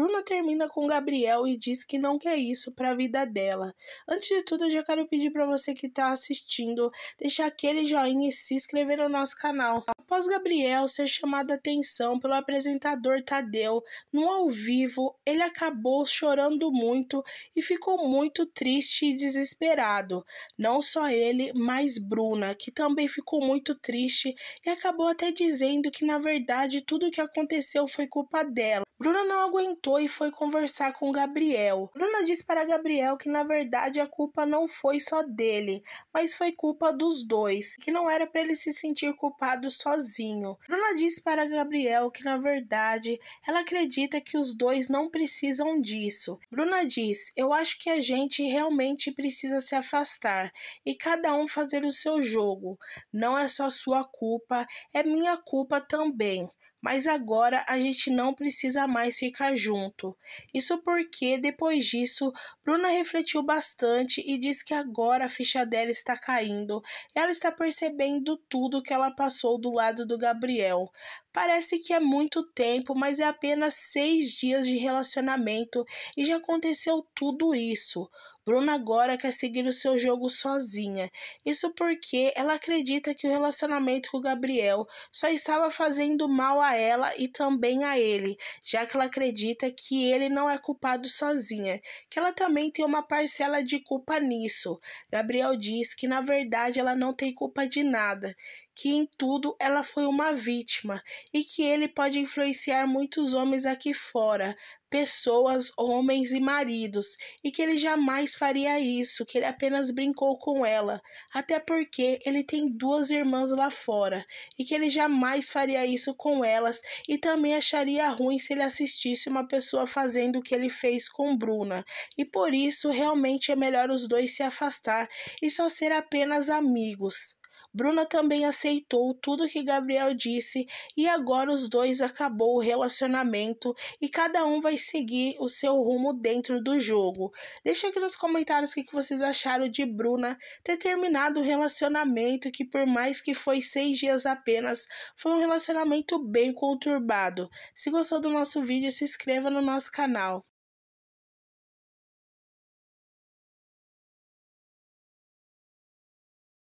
Bruna termina com Gabriel e diz que não quer isso para a vida dela. Antes de tudo, eu já quero pedir para você que está assistindo deixar aquele joinha e se inscrever no nosso canal. Após Gabriel ser chamado a atenção pelo apresentador Tadeu no ao vivo, ele acabou chorando muito e ficou muito triste e desesperado. Não só ele, mas Bruna, que também ficou muito triste e acabou até dizendo que na verdade tudo o que aconteceu foi culpa dela. Bruna não aguentou e foi conversar com Gabriel. Bruna disse para Gabriel que na verdade a culpa não foi só dele, mas foi culpa dos dois, que não era para ele se sentir culpado sozinho. Bruna disse para Gabriel que na verdade ela acredita que os dois não precisam disso. Bruna diz: "Eu acho que a gente realmente precisa se afastar e cada um fazer o seu jogo. Não é só sua culpa, é minha culpa também." mas agora a gente não precisa mais ficar junto. Isso porque, depois disso, Bruna refletiu bastante e diz que agora a ficha dela está caindo. Ela está percebendo tudo que ela passou do lado do Gabriel. Parece que é muito tempo, mas é apenas seis dias de relacionamento e já aconteceu tudo isso. Bruna agora quer seguir o seu jogo sozinha. Isso porque ela acredita que o relacionamento com o Gabriel só estava fazendo mal a ela e também a ele, já que ela acredita que ele não é culpado sozinha, que ela também tem uma parcela de culpa nisso. Gabriel diz que na verdade ela não tem culpa de nada, que em tudo ela foi uma vítima e que ele pode influenciar muitos homens aqui fora, pessoas, homens e maridos, e que ele jamais faria isso, que ele apenas brincou com ela, até porque ele tem duas irmãs lá fora, e que ele jamais faria isso com elas, e também acharia ruim se ele assistisse uma pessoa fazendo o que ele fez com Bruna, e por isso realmente é melhor os dois se afastar e só ser apenas amigos. Bruna também aceitou tudo que Gabriel disse e agora os dois acabou o relacionamento e cada um vai seguir o seu rumo dentro do jogo. Deixa aqui nos comentários o que vocês acharam de Bruna ter terminado o relacionamento que por mais que foi seis dias apenas, foi um relacionamento bem conturbado. Se gostou do nosso vídeo, se inscreva no nosso canal.